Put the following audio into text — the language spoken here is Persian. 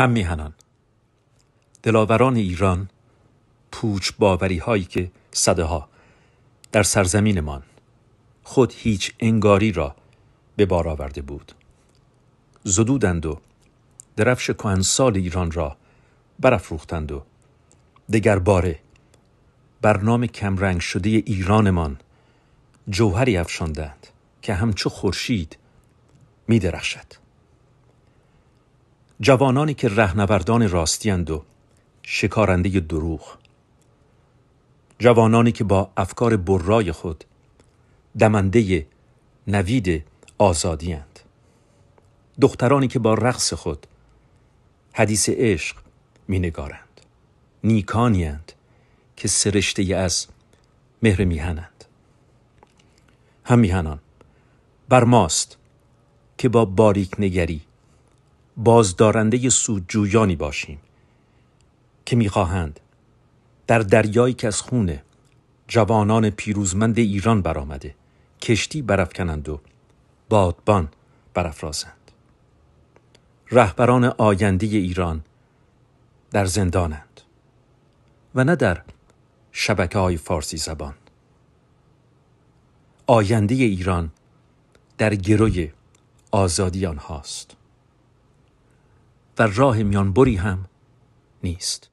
هم میهنان دلاوران ایران پوچ باوری هایی که صده ها در سرزمینمان خود هیچ انگاری را به بار آورده بود زدودند و درفش کهنسال ایران را برافروختند و دگر باره برنامه کمرنگ شده ایرانمان جوهری افشاندند که همچو خورشید می جوانانی که رهنوردان راستیند و شکارنده دروغ جوانانی که با افکار برای خود دمنده نوید آزادی دخترانی که با رقص خود حدیث عشق مینگارند نیکانی که سرشته از مهر میهنند هم میهنان بر ماست که با باریک نگری بازدارنده سودجویانی باشیم که میخواهند در دریایی که از خون جوانان پیروزمند ایران برآمده کشتی برافکنند و بادبان برافرازند رهبران آینده ایران در زندانند و نه در شبکه های فارسی زبان آینده ایران در گروی آزادی آنهاست در راه میانبری هم نیست